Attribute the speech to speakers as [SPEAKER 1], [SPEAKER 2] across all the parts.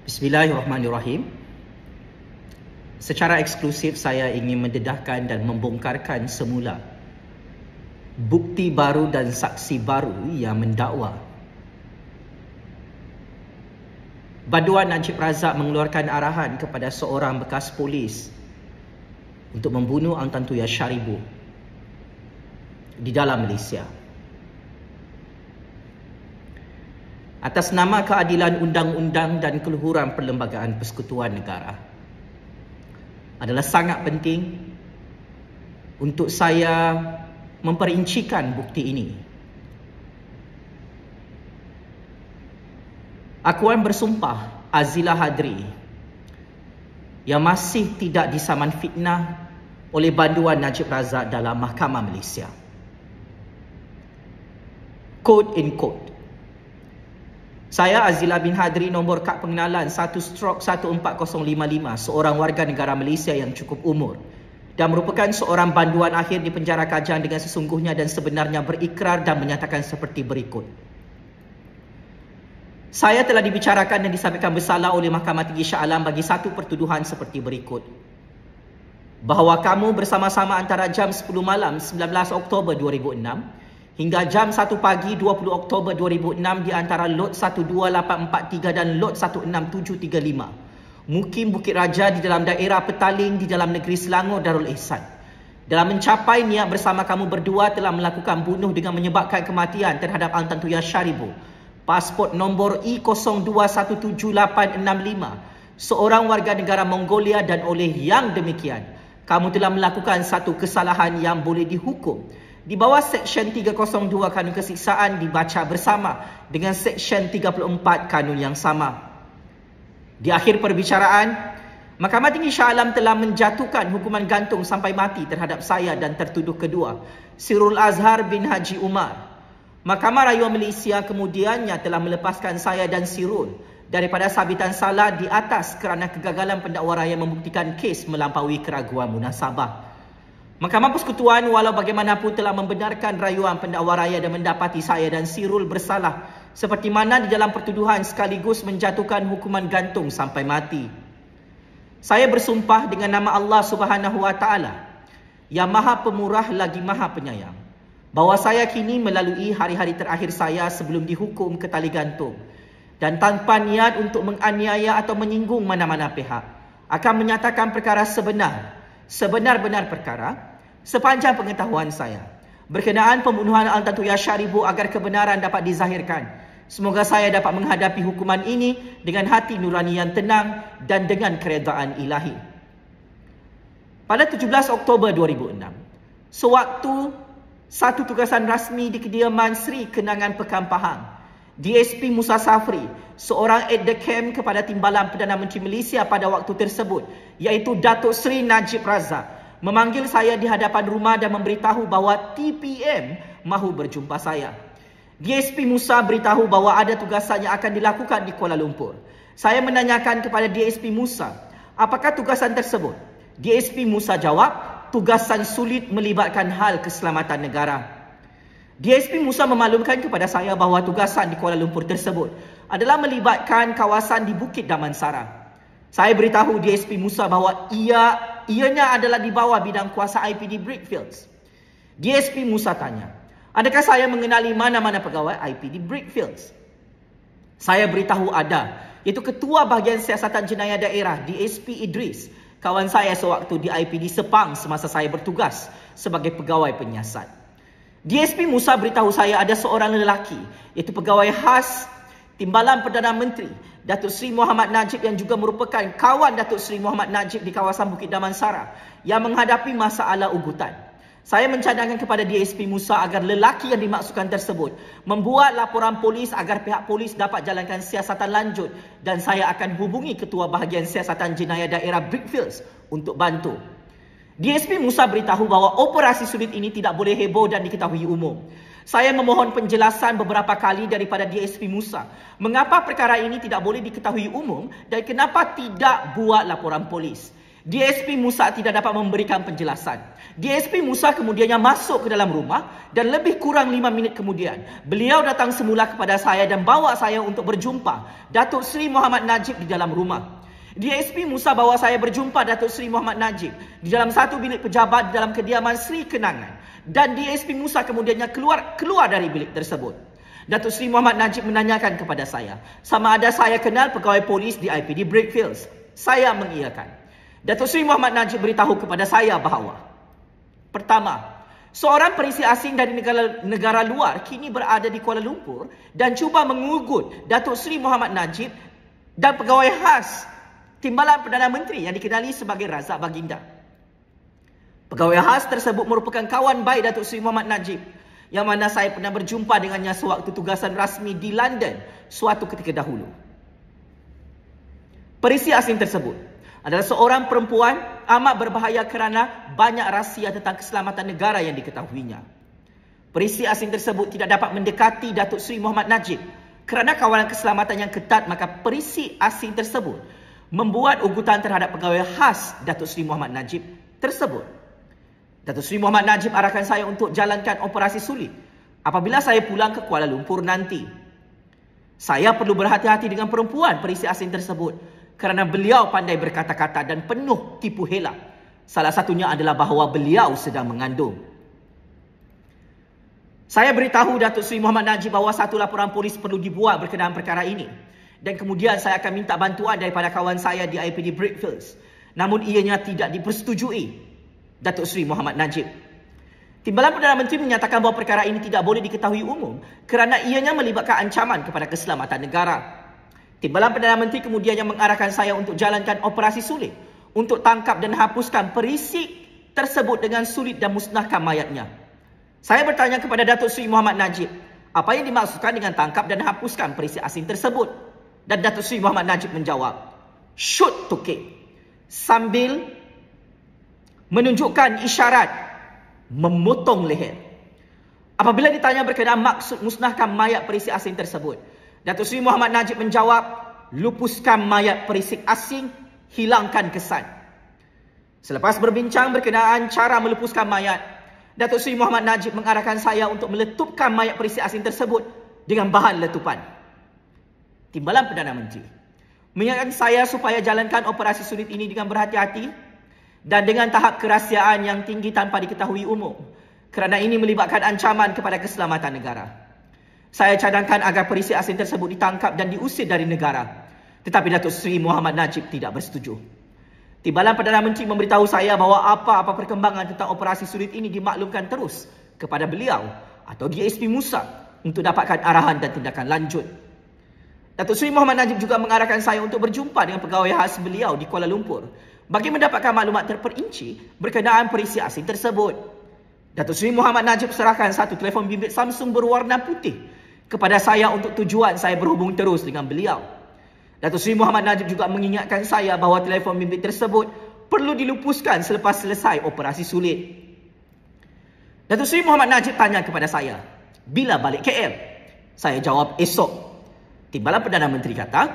[SPEAKER 1] Bismillahirrahmanirrahim. Secara eksklusif saya ingin mendedahkan dan membongkarkan semula bukti baru dan saksi baru yang mendakwa Baduan Najib Razak mengeluarkan arahan kepada seorang bekas polis untuk membunuh Ang Tantuya Syaribu di dalam Malaysia. atas nama keadilan undang-undang dan keluhuran perlembagaan persekutuan negara adalah sangat penting untuk saya memperincikan bukti ini. Akuan bersumpah Azila Hadri yang masih tidak disaman fitnah oleh banduan Najib Razak dalam Mahkamah Malaysia. Quote in quote. Saya Azila bin Hadri nombor kad pengenalan 1 stroke 14055 seorang warga negara Malaysia yang cukup umur dan merupakan seorang banduan akhir di penjara Kajang dengan sesungguhnya dan sebenarnya berikrar dan menyatakan seperti berikut. Saya telah dibicarakan dan disampaikan bersalah oleh Mahkamah Tinggi Shah Alam bagi satu pertuduhan seperti berikut. Bahawa kamu bersama-sama antara jam 10 malam 19 Oktober 2006 Hingga jam 1 pagi 20 Oktober 2006 di antara lot 12843 dan lot 16735. Mukim Bukit Raja di dalam daerah Petaling di dalam negeri Selangor Darul Ehsan. Dalam mencapai niat bersama kamu berdua telah melakukan bunuh dengan menyebabkan kematian terhadap Antan Tuya Syaribu. Pasport nombor E0217865. Seorang warga negara Mongolia dan oleh yang demikian, kamu telah melakukan satu kesalahan yang boleh dihukum. Di bawah Seksyen 302 Kanun Kesiksaan dibaca bersama dengan Seksyen 34 Kanun yang sama. Di akhir perbicaraan, Mahkamah Tinggi Shah Alam telah menjatuhkan hukuman gantung sampai mati terhadap saya dan tertuduh kedua, Sirul Azhar bin Haji Umar. Mahkamah Rayuan Malaysia kemudiannya telah melepaskan saya dan Sirul daripada sabitan salah di atas kerana kegagalan pendakwa raya membuktikan kes melampaui keraguan munasabah. Mahkamah Persekutuan walau bagaimanapun telah membenarkan rayuan pendakwa raya dan mendapati saya dan Sirul bersalah seperti mana di dalam pertuduhan sekaligus menjatuhkan hukuman gantung sampai mati. Saya bersumpah dengan nama Allah Subhanahu Wa Taala yang maha pemurah lagi maha penyayang bahawa saya kini melalui hari-hari terakhir saya sebelum dihukum ke tali gantung dan tanpa niat untuk menganiaya atau menyinggung mana-mana pihak akan menyatakan perkara sebenar sebenar-benar perkara sepanjang pengetahuan saya. Berkenaan pembunuhan Al-Tantu Yashar agar kebenaran dapat dizahirkan. Semoga saya dapat menghadapi hukuman ini dengan hati nurani yang tenang dan dengan keredaan ilahi. Pada 17 Oktober 2006, sewaktu satu tugasan rasmi di kediaman Sri Kenangan Pekan Pahang, DSP Musa Safri, seorang at the camp kepada Timbalan Perdana Menteri Malaysia pada waktu tersebut, iaitu Datuk Sri Najib Razak, memanggil saya di hadapan rumah dan memberitahu bahawa TPM mahu berjumpa saya. DSP Musa beritahu bahawa ada tugasan yang akan dilakukan di Kuala Lumpur. Saya menanyakan kepada DSP Musa, apakah tugasan tersebut? DSP Musa jawab, tugasan sulit melibatkan hal keselamatan negara. DSP Musa memaklumkan kepada saya bahawa tugasan di Kuala Lumpur tersebut adalah melibatkan kawasan di Bukit Damansara. Saya beritahu DSP Musa bahawa ia ianya adalah di bawah bidang kuasa IPD Brickfields. DSP Musa tanya, adakah saya mengenali mana-mana pegawai IPD Brickfields? Saya beritahu ada, iaitu Ketua Bahagian Siasatan Jenayah Daerah DSP Idris, kawan saya sewaktu di IPD Sepang semasa saya bertugas sebagai pegawai penyiasat. DSP Musa beritahu saya ada seorang lelaki, iaitu pegawai khas Timbalan Perdana Menteri Datuk Seri Muhammad Najib yang juga merupakan kawan Datuk Seri Muhammad Najib di kawasan Bukit Damansara yang menghadapi masalah ugutan. Saya mencadangkan kepada DSP Musa agar lelaki yang dimaksudkan tersebut membuat laporan polis agar pihak polis dapat jalankan siasatan lanjut dan saya akan hubungi Ketua Bahagian Siasatan Jenayah Daerah Brickfields untuk bantu. DSP Musa beritahu bahawa operasi sulit ini tidak boleh heboh dan diketahui umum. Saya memohon penjelasan beberapa kali daripada DSP Musa. Mengapa perkara ini tidak boleh diketahui umum dan kenapa tidak buat laporan polis? DSP Musa tidak dapat memberikan penjelasan. DSP Musa kemudiannya masuk ke dalam rumah dan lebih kurang lima minit kemudian, beliau datang semula kepada saya dan bawa saya untuk berjumpa Datuk Seri Muhammad Najib di dalam rumah. DSP Musa bawa saya berjumpa Datuk Seri Muhammad Najib di dalam satu bilik pejabat dalam kediaman Seri Kenangan dan DSP Musa kemudiannya keluar keluar dari bilik tersebut. Datuk Seri Muhammad Najib menanyakan kepada saya, sama ada saya kenal pegawai polis di IPD Brickfields. Saya mengiyakan. Datuk Seri Muhammad Najib beritahu kepada saya bahawa pertama, seorang perisi asing dari negara, negara luar kini berada di Kuala Lumpur dan cuba mengugut Datuk Seri Muhammad Najib dan pegawai khas Timbalan Perdana Menteri yang dikenali sebagai Razak Baginda. Pegawai khas tersebut merupakan kawan baik Datuk Seri Muhammad Najib yang mana saya pernah berjumpa dengannya sewaktu tugasan rasmi di London suatu ketika dahulu. Perisi asing tersebut adalah seorang perempuan amat berbahaya kerana banyak rahsia tentang keselamatan negara yang diketahuinya. Perisi asing tersebut tidak dapat mendekati Datuk Seri Muhammad Najib kerana kawalan keselamatan yang ketat maka perisi asing tersebut membuat ugutan terhadap pegawai khas Datuk Seri Muhammad Najib tersebut. Datuk Sri Muhammad Najib arahkan saya untuk jalankan operasi sulit. Apabila saya pulang ke Kuala Lumpur nanti, saya perlu berhati-hati dengan perempuan perisi asing tersebut kerana beliau pandai berkata-kata dan penuh tipu helak. Salah satunya adalah bahawa beliau sedang mengandung. Saya beritahu Datuk Seri Muhammad Najib bahawa satu laporan polis perlu dibuat berkenaan perkara ini. Dan kemudian saya akan minta bantuan daripada kawan saya di IPD Brickfields. Namun ianya tidak dipersetujui Datuk Seri Muhammad Najib. Timbalan Perdana Menteri menyatakan bahawa perkara ini tidak boleh diketahui umum kerana ianya melibatkan ancaman kepada keselamatan negara. Timbalan Perdana Menteri kemudiannya mengarahkan saya untuk jalankan operasi sulit untuk tangkap dan hapuskan perisik tersebut dengan sulit dan musnahkan mayatnya. Saya bertanya kepada Datuk Seri Muhammad Najib, apa yang dimaksudkan dengan tangkap dan hapuskan perisik asing tersebut? Dan Datuk Seri Muhammad Najib menjawab, shoot to kill. Sambil menunjukkan isyarat memotong leher. Apabila ditanya berkenaan maksud musnahkan mayat perisik asing tersebut, Datuk Seri Muhammad Najib menjawab, lupuskan mayat perisik asing, hilangkan kesan. Selepas berbincang berkenaan cara melupuskan mayat, Datuk Seri Muhammad Najib mengarahkan saya untuk meletupkan mayat perisik asing tersebut dengan bahan letupan. Timbalan Perdana Menteri, mengingatkan saya supaya jalankan operasi sulit ini dengan berhati-hati dan dengan tahap kerahsiaan yang tinggi tanpa diketahui umum kerana ini melibatkan ancaman kepada keselamatan negara. Saya cadangkan agar perisi asing tersebut ditangkap dan diusir dari negara. Tetapi Datuk Seri Muhammad Najib tidak bersetuju. Timbalan Perdana Menteri memberitahu saya bahawa apa-apa perkembangan tentang operasi sulit ini dimaklumkan terus kepada beliau atau GSP Musa untuk dapatkan arahan dan tindakan lanjut. Datuk Seri Muhammad Najib juga mengarahkan saya untuk berjumpa dengan pegawai khas beliau di Kuala Lumpur bagi mendapatkan maklumat terperinci berkenaan perisi asing tersebut. Datuk Seri Muhammad Najib serahkan satu telefon bimbit Samsung berwarna putih kepada saya untuk tujuan saya berhubung terus dengan beliau. Datuk Seri Muhammad Najib juga mengingatkan saya bahawa telefon bimbit tersebut perlu dilupuskan selepas selesai operasi sulit. Datuk Seri Muhammad Najib tanya kepada saya, bila balik KL? Saya jawab esok. Timbalan Perdana Menteri kata,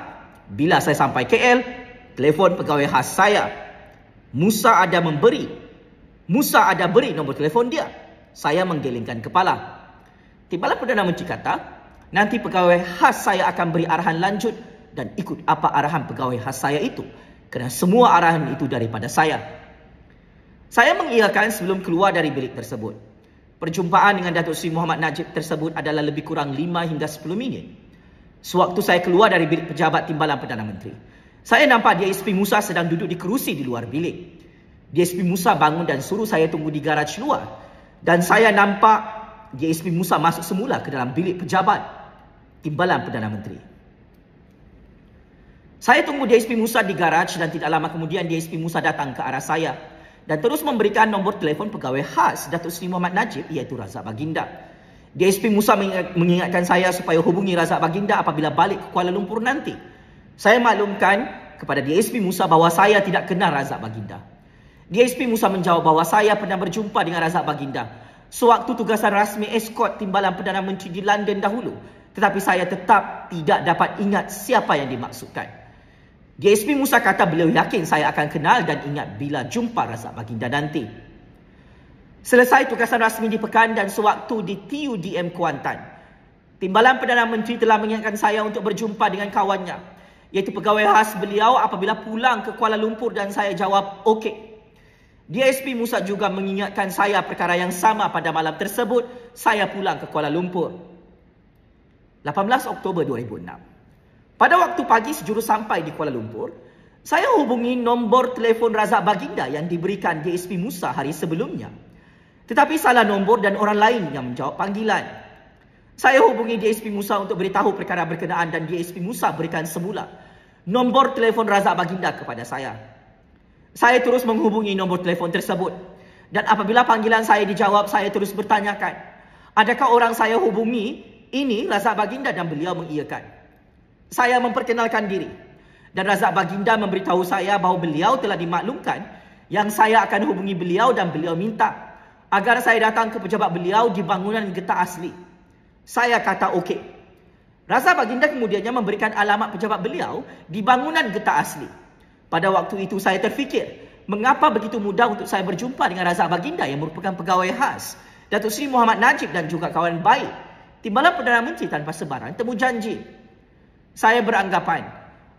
[SPEAKER 1] bila saya sampai KL, telefon pegawai khas saya Musa ada memberi. Musa ada beri nombor telefon dia. Saya menggelingkan kepala. Tibalah Perdana Menteri kata, nanti pegawai khas saya akan beri arahan lanjut dan ikut apa arahan pegawai khas saya itu. Kerana semua arahan itu daripada saya. Saya mengiakan sebelum keluar dari bilik tersebut. Perjumpaan dengan Datuk Seri Muhammad Najib tersebut adalah lebih kurang 5 hingga 10 minit. Sewaktu saya keluar dari bilik pejabat timbalan Perdana Menteri. Saya nampak dia DSP Musa sedang duduk di kerusi di luar bilik. Dia DSP Musa bangun dan suruh saya tunggu di garaj luar. Dan saya nampak dia DSP Musa masuk semula ke dalam bilik pejabat timbalan Perdana Menteri. Saya tunggu dia DSP Musa di garaj dan tidak lama kemudian dia DSP Musa datang ke arah saya dan terus memberikan nombor telefon pegawai khas Datuk Seri Muhammad Najib iaitu Razak Baginda. DSP Musa mengingatkan saya supaya hubungi Razak Baginda apabila balik ke Kuala Lumpur nanti. Saya maklumkan kepada DSP Musa bahawa saya tidak kenal razak baginda. DSP Musa menjawab bahawa saya pernah berjumpa dengan razak baginda. Sewaktu tugasan rasmi escort timbalan Perdana Menteri di London dahulu. Tetapi saya tetap tidak dapat ingat siapa yang dimaksudkan. DSP Musa kata beliau yakin saya akan kenal dan ingat bila jumpa razak baginda nanti. Selesai tugasan rasmi di Pekan dan sewaktu di TUDM Kuantan. Timbalan Perdana Menteri telah mengingatkan saya untuk berjumpa dengan kawannya iaitu pegawai khas beliau apabila pulang ke Kuala Lumpur dan saya jawab okey. DSP Musa juga mengingatkan saya perkara yang sama pada malam tersebut, saya pulang ke Kuala Lumpur. 18 Oktober 2006. Pada waktu pagi sejurus sampai di Kuala Lumpur, saya hubungi nombor telefon Razak Baginda yang diberikan DSP Musa hari sebelumnya. Tetapi salah nombor dan orang lain yang menjawab panggilan. Saya hubungi DSP Musa untuk beritahu perkara berkenaan dan DSP Musa berikan semula nombor telefon Razak Baginda kepada saya. Saya terus menghubungi nombor telefon tersebut. Dan apabila panggilan saya dijawab, saya terus bertanyakan. Adakah orang saya hubungi ini Razak Baginda dan beliau mengiyakan. Saya memperkenalkan diri. Dan Razak Baginda memberitahu saya bahawa beliau telah dimaklumkan yang saya akan hubungi beliau dan beliau minta agar saya datang ke pejabat beliau di bangunan getah asli. Saya kata okey. Raza Baginda kemudiannya memberikan alamat pejabat beliau di bangunan getah asli. Pada waktu itu saya terfikir, mengapa begitu mudah untuk saya berjumpa dengan Raza Baginda yang merupakan pegawai khas, Datuk Seri Muhammad Najib dan juga kawan baik. Timbalan Perdana Menteri tanpa sebarang temu janji. Saya beranggapan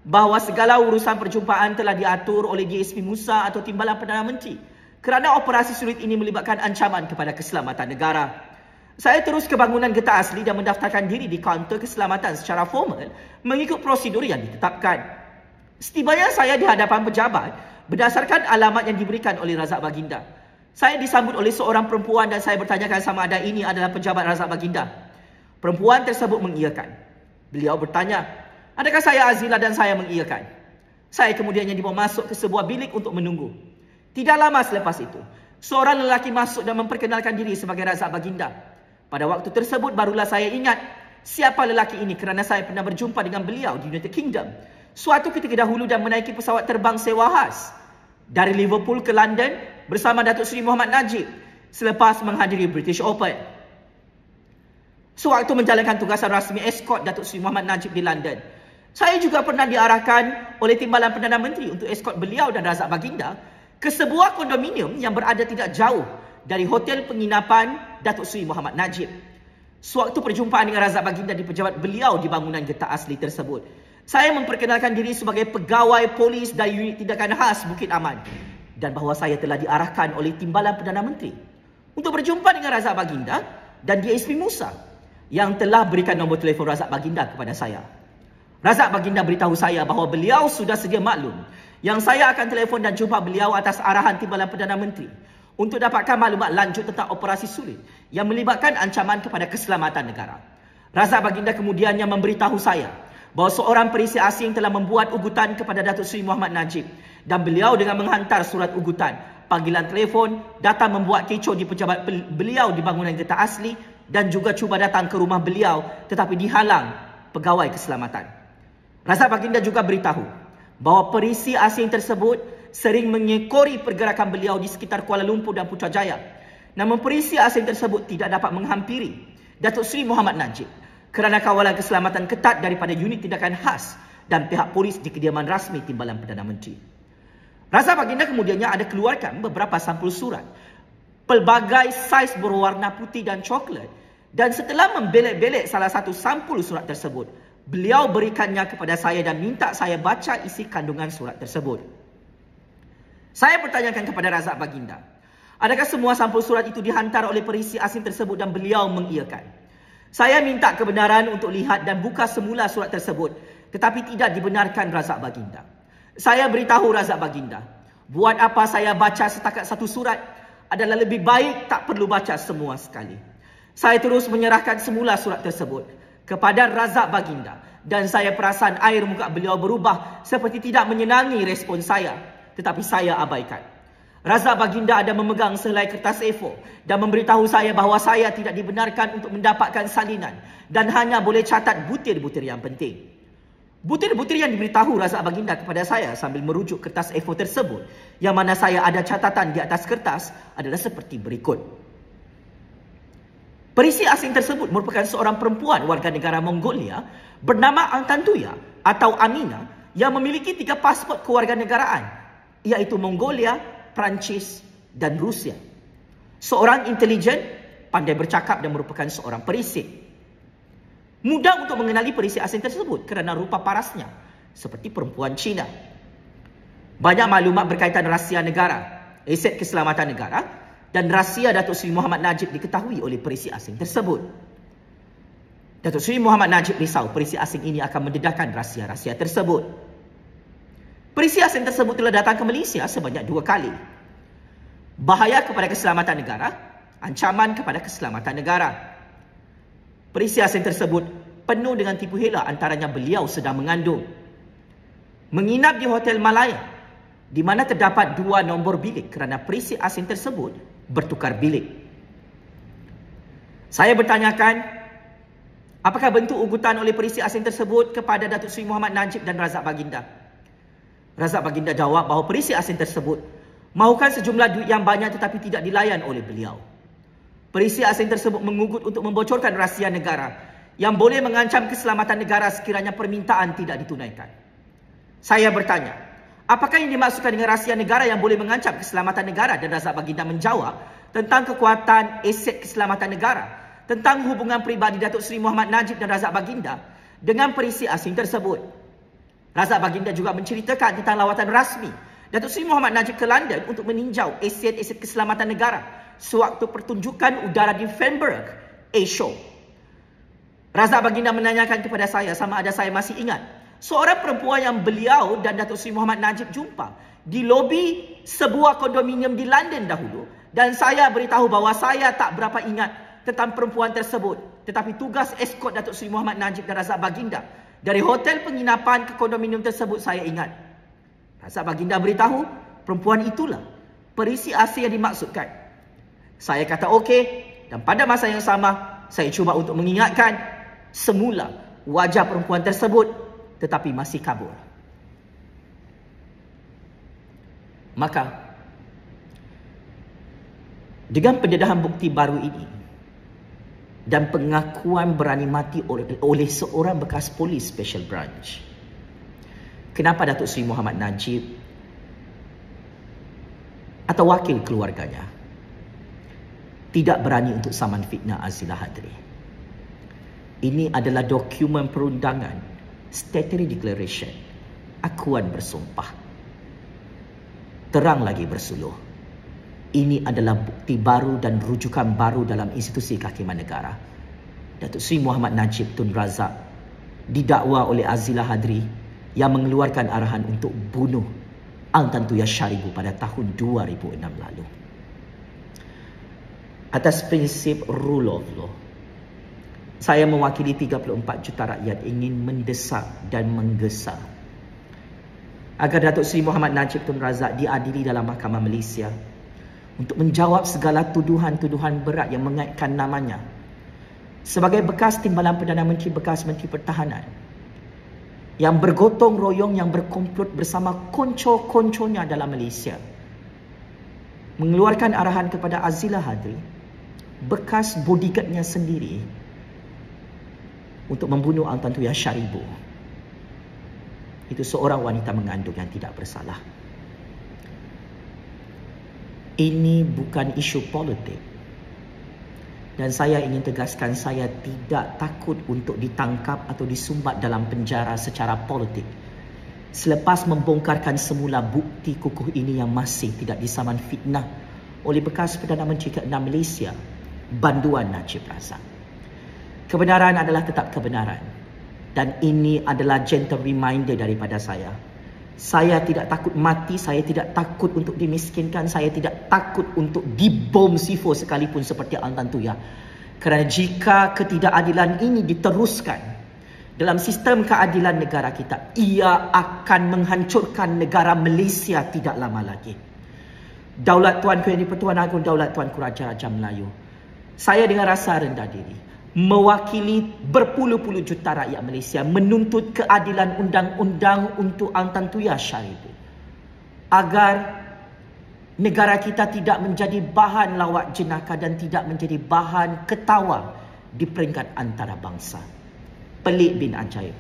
[SPEAKER 1] bahawa segala urusan perjumpaan telah diatur oleh DSP Musa atau Timbalan Perdana Menteri kerana operasi sulit ini melibatkan ancaman kepada keselamatan negara. Saya terus ke bangunan getah asli dan mendaftarkan diri di kaunter keselamatan secara formal mengikut prosedur yang ditetapkan. Setibanya saya di hadapan pejabat berdasarkan alamat yang diberikan oleh Razak Baginda. Saya disambut oleh seorang perempuan dan saya bertanyakan sama ada ini adalah pejabat Razak Baginda. Perempuan tersebut mengiyakan. Beliau bertanya, adakah saya Azila dan saya mengiyakan? Saya kemudiannya dibawa masuk ke sebuah bilik untuk menunggu. Tidak lama selepas itu, seorang lelaki masuk dan memperkenalkan diri sebagai Razak Baginda. Pada waktu tersebut barulah saya ingat siapa lelaki ini kerana saya pernah berjumpa dengan beliau di United Kingdom. Suatu ketika dahulu dan menaiki pesawat terbang sewa khas dari Liverpool ke London bersama Datuk Seri Muhammad Najib selepas menghadiri British Open. Sewaktu menjalankan tugasan rasmi escort Datuk Seri Muhammad Najib di London, saya juga pernah diarahkan oleh Timbalan Perdana Menteri untuk escort beliau dan Razak Baginda ke sebuah kondominium yang berada tidak jauh dari hotel penginapan Datuk Seri Muhammad Najib. Sewaktu perjumpaan dengan Razak Baginda di pejabat beliau di bangunan getah asli tersebut. Saya memperkenalkan diri sebagai pegawai polis dari unit tindakan khas Bukit Aman dan bahawa saya telah diarahkan oleh Timbalan Perdana Menteri untuk berjumpa dengan Razak Baginda dan dia DSP Musa yang telah berikan nombor telefon Razak Baginda kepada saya. Razak Baginda beritahu saya bahawa beliau sudah sedia maklum yang saya akan telefon dan jumpa beliau atas arahan Timbalan Perdana Menteri untuk dapatkan maklumat lanjut tentang operasi sulit yang melibatkan ancaman kepada keselamatan negara. Razak Baginda kemudiannya memberitahu saya bahawa seorang perisi asing telah membuat ugutan kepada Datuk Seri Muhammad Najib dan beliau dengan menghantar surat ugutan, panggilan telefon, datang membuat kecoh di pejabat beliau di bangunan kita asli dan juga cuba datang ke rumah beliau tetapi dihalang pegawai keselamatan. Razak Baginda juga beritahu bahawa perisi asing tersebut sering mengekori pergerakan beliau di sekitar Kuala Lumpur dan Putrajaya. Namun perisi asing tersebut tidak dapat menghampiri Datuk Seri Muhammad Najib kerana kawalan keselamatan ketat daripada unit tindakan khas dan pihak polis di kediaman rasmi Timbalan Perdana Menteri. Razak Baginda kemudiannya ada keluarkan beberapa sampul surat pelbagai saiz berwarna putih dan coklat dan setelah membelek-belek salah satu sampul surat tersebut, beliau berikannya kepada saya dan minta saya baca isi kandungan surat tersebut. Saya pertanyakan kepada Razak Baginda. Adakah semua sampul surat itu dihantar oleh perisi asing tersebut dan beliau mengiyakan? Saya minta kebenaran untuk lihat dan buka semula surat tersebut tetapi tidak dibenarkan Razak Baginda. Saya beritahu Razak Baginda, buat apa saya baca setakat satu surat adalah lebih baik tak perlu baca semua sekali. Saya terus menyerahkan semula surat tersebut kepada Razak Baginda dan saya perasan air muka beliau berubah seperti tidak menyenangi respon saya tetapi saya abaikan. Razak baginda ada memegang sehelai kertas A4 dan memberitahu saya bahawa saya tidak dibenarkan untuk mendapatkan salinan dan hanya boleh catat butir-butir yang penting. Butir-butir yang diberitahu Razak baginda kepada saya sambil merujuk kertas A4 tersebut yang mana saya ada catatan di atas kertas adalah seperti berikut. Perisi asing tersebut merupakan seorang perempuan warga negara Mongolia bernama Antantuya atau Amina yang memiliki tiga pasport kewarganegaraan iaitu Mongolia, Perancis dan Rusia. Seorang intelijen, pandai bercakap dan merupakan seorang perisik. Mudah untuk mengenali perisik asing tersebut kerana rupa parasnya seperti perempuan Cina. Banyak maklumat berkaitan rahsia negara, aset keselamatan negara dan rahsia Datuk Seri Muhammad Najib diketahui oleh perisik asing tersebut. Datuk Seri Muhammad Najib risau perisik asing ini akan mendedahkan rahsia-rahsia tersebut. Perisi asing tersebut telah datang ke Malaysia sebanyak dua kali. Bahaya kepada keselamatan negara, ancaman kepada keselamatan negara. Perisi asing tersebut penuh dengan tipu hela antaranya beliau sedang mengandung. Menginap di Hotel Malaya di mana terdapat dua nombor bilik kerana perisi asing tersebut bertukar bilik. Saya bertanyakan, apakah bentuk ugutan oleh perisi asing tersebut kepada Datuk Seri Muhammad Najib dan Razak Baginda? Razak baginda jawab bahawa perisi asing tersebut mahukan sejumlah duit yang banyak tetapi tidak dilayan oleh beliau. Perisi asing tersebut mengugut untuk membocorkan rahsia negara yang boleh mengancam keselamatan negara sekiranya permintaan tidak ditunaikan. Saya bertanya, apakah yang dimaksudkan dengan rahsia negara yang boleh mengancam keselamatan negara? Dan Razak Baginda menjawab tentang kekuatan aset keselamatan negara, tentang hubungan pribadi Datuk Seri Muhammad Najib dan Razak Baginda dengan perisi asing tersebut. Razak Baginda juga menceritakan tentang lawatan rasmi Datuk Seri Muhammad Najib ke London untuk meninjau asian-asian keselamatan negara sewaktu pertunjukan udara di Fenberg A-Show. Razak Baginda menanyakan kepada saya sama ada saya masih ingat seorang perempuan yang beliau dan Datuk Seri Muhammad Najib jumpa di lobi sebuah kondominium di London dahulu dan saya beritahu bahawa saya tak berapa ingat tentang perempuan tersebut tetapi tugas escort Datuk Seri Muhammad Najib dan Razak Baginda dari hotel penginapan ke kondominium tersebut saya ingat. Rasa baginda beritahu, perempuan itulah perisi asli yang dimaksudkan. Saya kata okey dan pada masa yang sama, saya cuba untuk mengingatkan semula wajah perempuan tersebut tetapi masih kabur. Maka, dengan pendedahan bukti baru ini, dan pengakuan berani mati oleh, oleh seorang bekas polis special branch. Kenapa Datuk Seri Muhammad Najib atau wakil keluarganya tidak berani untuk saman fitnah Azila Hadri? Ini adalah dokumen perundangan statutory declaration akuan bersumpah terang lagi bersuluh ini adalah bukti baru dan rujukan baru dalam institusi kehakiman negara. Datuk Sri Muhammad Najib Tun Razak didakwa oleh Azila Hadri yang mengeluarkan arahan untuk bunuh Antantuya Syaribu pada tahun 2006 lalu. Atas prinsip rule of law, saya mewakili 34 juta rakyat ingin mendesak dan menggesa agar Datuk Sri Muhammad Najib Tun Razak diadili dalam Mahkamah Malaysia untuk menjawab segala tuduhan-tuduhan berat yang mengaitkan namanya. Sebagai bekas timbalan Perdana Menteri, bekas Menteri Pertahanan yang bergotong royong, yang berkumpul bersama konco-konconya dalam Malaysia mengeluarkan arahan kepada Azila Hadri bekas bodyguardnya sendiri untuk membunuh Al Antantuya Syaribu itu seorang wanita mengandung yang tidak bersalah ini bukan isu politik. Dan saya ingin tegaskan saya tidak takut untuk ditangkap atau disumbat dalam penjara secara politik. Selepas membongkarkan semula bukti kukuh ini yang masih tidak disaman fitnah oleh bekas Perdana Menteri ke-6 Malaysia, Banduan Najib Razak. Kebenaran adalah tetap kebenaran. Dan ini adalah gentle reminder daripada saya saya tidak takut mati, saya tidak takut untuk dimiskinkan, saya tidak takut untuk dibom sifo sekalipun seperti Al-Tantu ya. Kerana jika ketidakadilan ini diteruskan dalam sistem keadilan negara kita, ia akan menghancurkan negara Malaysia tidak lama lagi. Daulat Tuan Kuyani Pertuan Agung, Daulat Tuan Kuraja Raja Melayu. Saya dengan rasa rendah diri mewakili berpuluh-puluh juta rakyat Malaysia menuntut keadilan undang-undang untuk Antantuya Syaribi. Agar negara kita tidak menjadi bahan lawak jenaka dan tidak menjadi bahan ketawa di peringkat antarabangsa. Pelik bin Ajaib.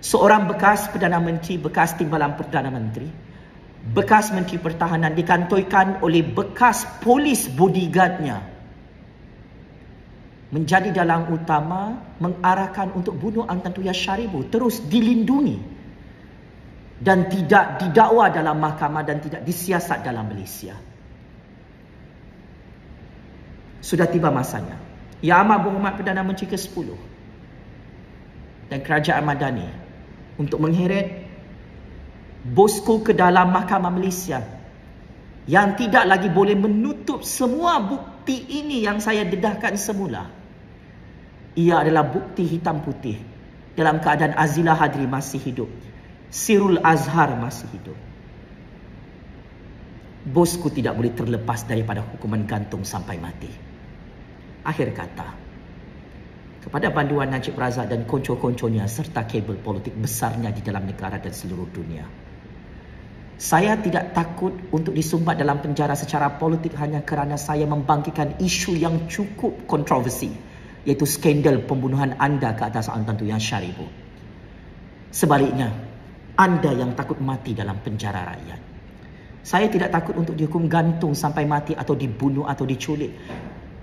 [SPEAKER 1] Seorang bekas Perdana Menteri, bekas Timbalan Perdana Menteri, bekas Menteri Pertahanan dikantoikan oleh bekas polis bodyguardnya menjadi dalang utama mengarahkan untuk bunuh Antantuya Syaribu terus dilindungi dan tidak didakwa dalam mahkamah dan tidak disiasat dalam Malaysia. Sudah tiba masanya. Ya Amat Berhormat Perdana Menteri ke-10 dan Kerajaan Madani untuk mengheret bosku ke dalam mahkamah Malaysia yang tidak lagi boleh menutup semua bukti ini yang saya dedahkan semula ia adalah bukti hitam putih dalam keadaan Azila Hadri masih hidup. Sirul Azhar masih hidup. Bosku tidak boleh terlepas daripada hukuman gantung sampai mati. Akhir kata, kepada banduan Najib Razak dan konco-konconya serta kabel politik besarnya di dalam negara dan seluruh dunia. Saya tidak takut untuk disumbat dalam penjara secara politik hanya kerana saya membangkitkan isu yang cukup kontroversi iaitu skandal pembunuhan anda ke atas Aung Tantu yang syar ibu. Sebaliknya, anda yang takut mati dalam penjara rakyat. Saya tidak takut untuk dihukum gantung sampai mati atau dibunuh atau diculik.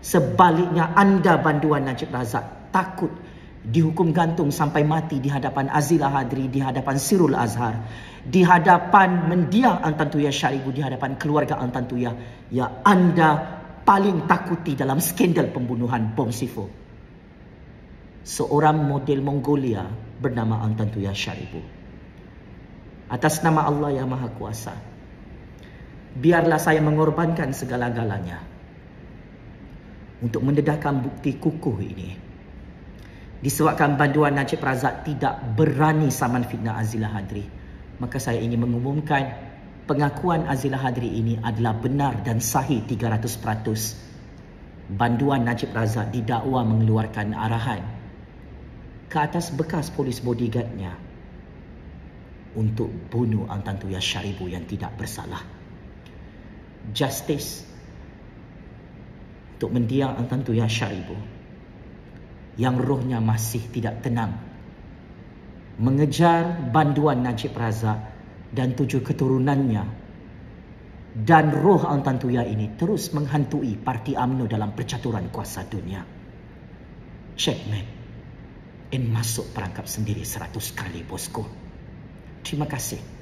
[SPEAKER 1] Sebaliknya, anda banduan Najib Razak takut dihukum gantung sampai mati di hadapan Azila Hadri, di hadapan Sirul Azhar, di hadapan mendiang Antantuya Syarifu, di hadapan keluarga Antantuya yang ya anda paling takuti dalam skandal pembunuhan bom sifo seorang model Mongolia bernama Antantuya Sharipu. Atas nama Allah yang Maha Kuasa, biarlah saya mengorbankan segala-galanya untuk mendedahkan bukti kukuh ini. Disebabkan banduan Najib Razak tidak berani saman fitnah Azila Hadri, maka saya ingin mengumumkan pengakuan Azila Hadri ini adalah benar dan sahih 300%. Banduan Najib Razak didakwa mengeluarkan arahan ke atas bekas polis bodyguardnya untuk bunuh Antantuya Syaribu yang tidak bersalah. Justice untuk mendiang Antantuya Syaribu yang rohnya masih tidak tenang. Mengejar banduan Najib Razak dan tujuh keturunannya dan roh Antantuya ini terus menghantui parti UMNO dalam percaturan kuasa dunia. Checkmate and masuk perangkap sendiri seratus kali bosku. Terima kasih.